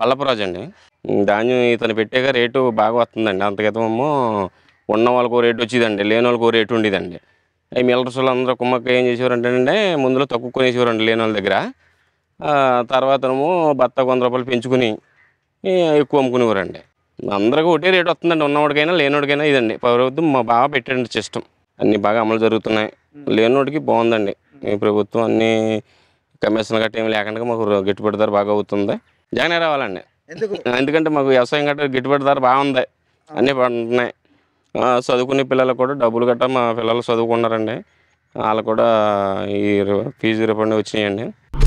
పల్లపురాజు అండి ధాన్యం ఇతను పెట్టాక రేటు బాగా వస్తుందండి అంతకితమేమో ఉన్న వాళ్ళకు రేటు వచ్చేదండి లేని వాళ్ళకు రేటు ఉండేదండి ఈ మిల్లర్సులు అందరూ కుమ్మక్క ఏం చేసేవారంటే ముందులో తక్కువ కొనేసేవారండి లేని వాళ్ళ దగ్గర ఏమో బత్త వంద రూపాయలు పెంచుకుని ఎక్కువ అమ్ముకునేవారండి అందరికీ ఒకటే రేటు వస్తుందండి ఉన్నవాడికైనా లేనివాడికైనా ఇదండి ప్రభుత్వం మా బాగా పెట్టండి సిస్టమ్ అన్నీ బాగా అమలు జరుగుతున్నాయి లేనివాడికి బాగుందండి ప్రభుత్వం అన్నీ కమిషన్ గట్ట ఏమి లేకుండా మాకు గిట్టుబడి ధర బాగా అవుతుంది జగనే రావాలండి ఎందుకంటే మాకు వ్యవసాయం గట్రా గిట్టుబడి ధర బాగుంది అన్నీ పడుతున్నాయి చదువుకునే పిల్లలకు కూడా డబ్బులు కట్టా మా పిల్లలు చదువుకున్నారండి వాళ్ళు కూడా ఈ ఫీజు రిఫండ్ వచ్చినాయండి